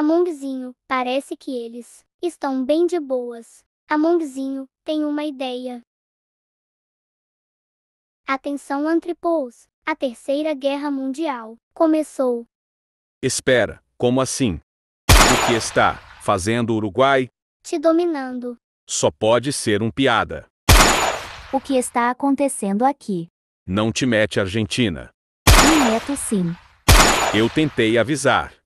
Amongzinho, parece que eles estão bem de boas. Amongzinho tem uma ideia. Atenção Antripous, a Terceira Guerra Mundial começou. Espera, como assim? O que está fazendo o Uruguai? Te dominando. Só pode ser um piada. O que está acontecendo aqui? Não te mete Argentina. Me meto sim. Eu tentei avisar.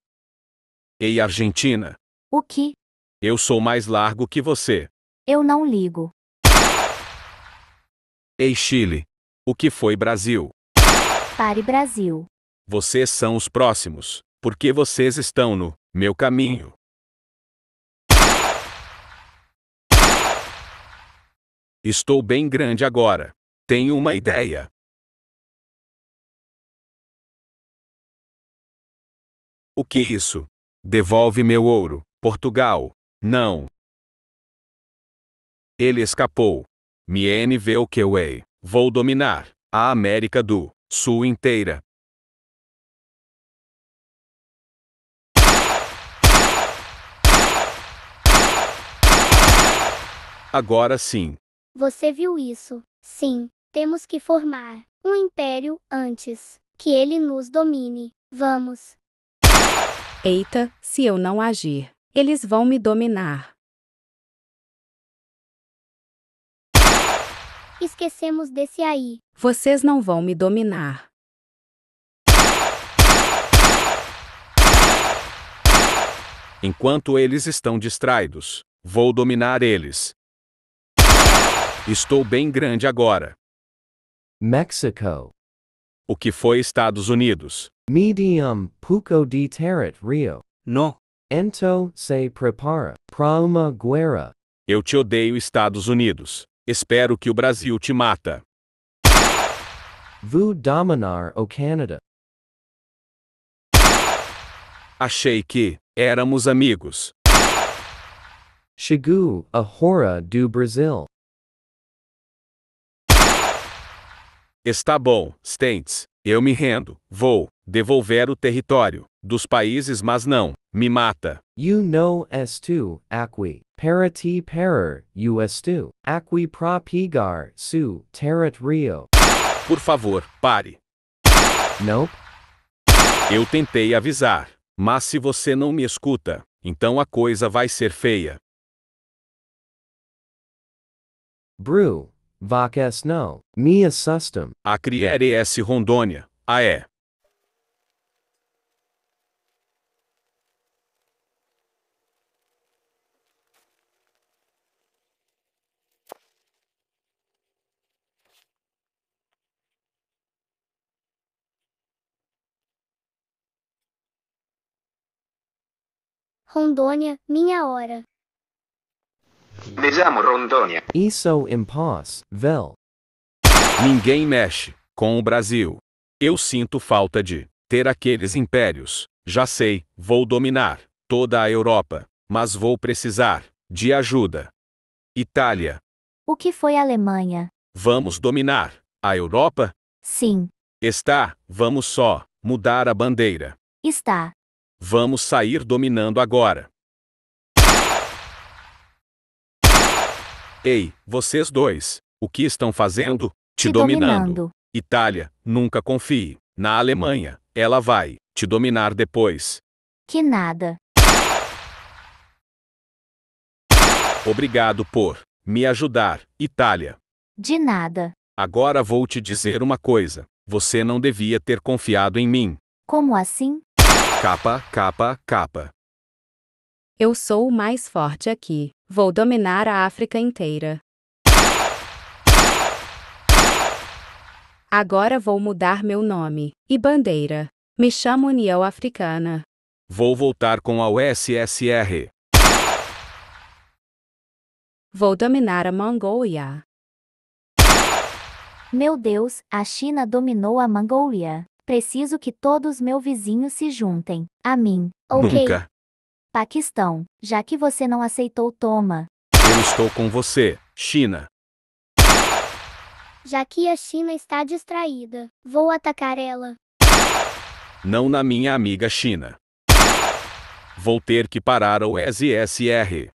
Ei, Argentina! O que? Eu sou mais largo que você. Eu não ligo. Ei, Chile! O que foi Brasil? Pare, Brasil. Vocês são os próximos, porque vocês estão no meu caminho. Estou bem grande agora. Tenho uma ideia. O que é isso? Devolve meu ouro, Portugal. Não. Ele escapou. Miene vê o que eu Vou dominar a América do Sul inteira. Agora sim. Você viu isso? Sim, temos que formar um império antes que ele nos domine. Vamos. Eita, se eu não agir, eles vão me dominar. Esquecemos desse aí. Vocês não vão me dominar. Enquanto eles estão distraídos, vou dominar eles. Estou bem grande agora. Mexico. O que foi Estados Unidos? Medium puco de terret rio. No. Ento se prepara pra uma guerra. Eu te odeio, Estados Unidos. Espero que o Brasil te mata. Vou dominar o Canadá. Achei que éramos amigos. Chegou a hora do Brasil. Está bom, States eu me rendo, vou devolver o território dos países, mas não me mata. You know estu, aqui, para ti perer, you estu, aqui pra pigar su, territ rio. Por favor, pare. Nope. Eu tentei avisar, mas se você não me escuta, então a coisa vai ser feia. Brew, Vacas não me assustam. S Rondônia, aé. Rondônia, minha hora. Me chamo Rondônia. Isso é impós, vel. Ninguém mexe com o Brasil. Eu sinto falta de ter aqueles impérios. Já sei, vou dominar toda a Europa, mas vou precisar de ajuda. Itália. O que foi a Alemanha? Vamos dominar a Europa? Sim. Está, vamos só mudar a bandeira. Está. Vamos sair dominando agora. Ei, vocês dois, o que estão fazendo? Te, te dominando. dominando. Itália, nunca confie. Na Alemanha, ela vai te dominar depois. Que nada. Obrigado por me ajudar, Itália. De nada. Agora vou te dizer uma coisa. Você não devia ter confiado em mim. Como assim? Capa, capa, capa. Eu sou o mais forte aqui. Vou dominar a África inteira. Agora vou mudar meu nome e bandeira. Me chamo União Africana. Vou voltar com a USSR. Vou dominar a Mongólia. Meu Deus, a China dominou a Mongólia. Preciso que todos meus vizinhos se juntem a mim. Ok. Nunca. Paquistão, já que você não aceitou, toma. Eu estou com você, China. Já que a China está distraída, vou atacar ela. Não na minha amiga China. Vou ter que parar o SSR.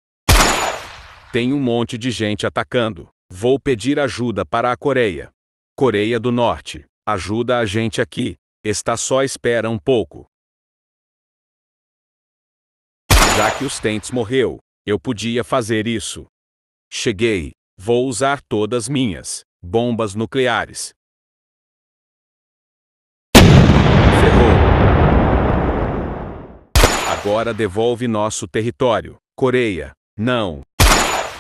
Tem um monte de gente atacando. Vou pedir ajuda para a Coreia. Coreia do Norte, ajuda a gente aqui. Está só espera um pouco. Já que os Tents morreu, eu podia fazer isso. Cheguei. Vou usar todas minhas bombas nucleares. Ferrou. Agora devolve nosso território. Coreia. Não.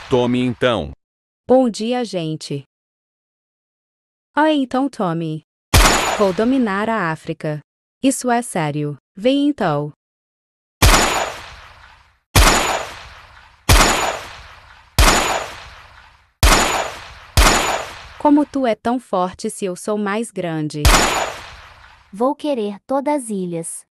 Tome então. Bom dia, gente. Ah, então tome. Vou dominar a África. Isso é sério. Vem então. Como tu é tão forte se eu sou mais grande? Vou querer todas as ilhas.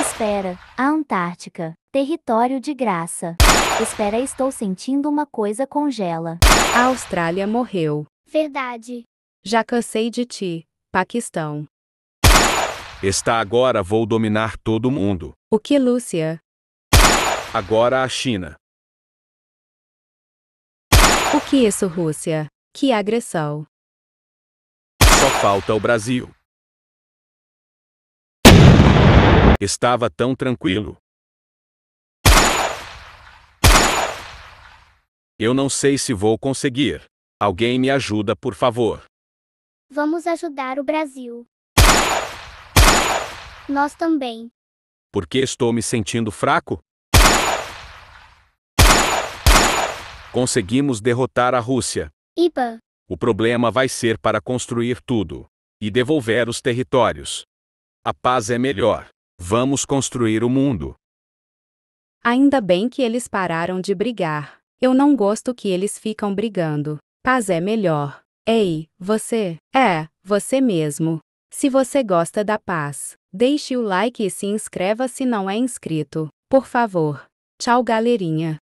Espera, a Antártica, território de graça. Espera, estou sentindo uma coisa congela. A Austrália morreu. Verdade. Já cansei de ti, Paquistão. Está agora vou dominar todo mundo. O que, Lúcia? Agora a China. O que isso, Rússia? Que agressão. Só falta o Brasil. Estava tão tranquilo. Eu não sei se vou conseguir. Alguém me ajuda, por favor. Vamos ajudar o Brasil. Nós também. Por que estou me sentindo fraco? Conseguimos derrotar a Rússia. IBA. O problema vai ser para construir tudo e devolver os territórios. A paz é melhor. Vamos construir o mundo. Ainda bem que eles pararam de brigar. Eu não gosto que eles ficam brigando. Paz é melhor. Ei, você. É, você mesmo. Se você gosta da paz, deixe o like e se inscreva se não é inscrito. Por favor. Tchau, galerinha.